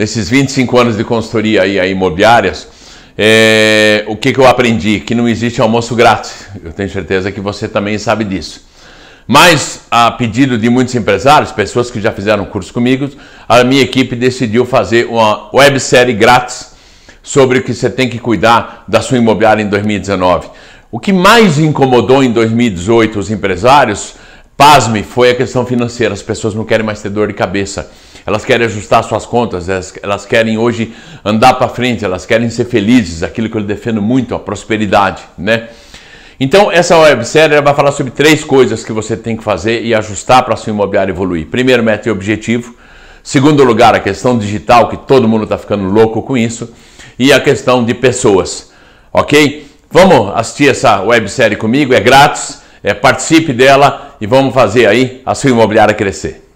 nesses 25 anos de consultoria aí a imobiliárias, é, o que, que eu aprendi? Que não existe almoço grátis. Eu tenho certeza que você também sabe disso. Mas, a pedido de muitos empresários, pessoas que já fizeram curso comigo, a minha equipe decidiu fazer uma websérie grátis sobre o que você tem que cuidar da sua imobiliária em 2019. O que mais incomodou em 2018 os empresários, pasme, foi a questão financeira. As pessoas não querem mais ter dor de cabeça elas querem ajustar suas contas, elas, elas querem hoje andar para frente, elas querem ser felizes, aquilo que eu defendo muito, a prosperidade, né? Então, essa websérie vai falar sobre três coisas que você tem que fazer e ajustar para sua imobiliária evoluir. Primeiro, meta e objetivo. Segundo lugar, a questão digital, que todo mundo está ficando louco com isso. E a questão de pessoas, ok? Vamos assistir essa websérie comigo, é grátis, é, participe dela e vamos fazer aí a sua imobiliária crescer.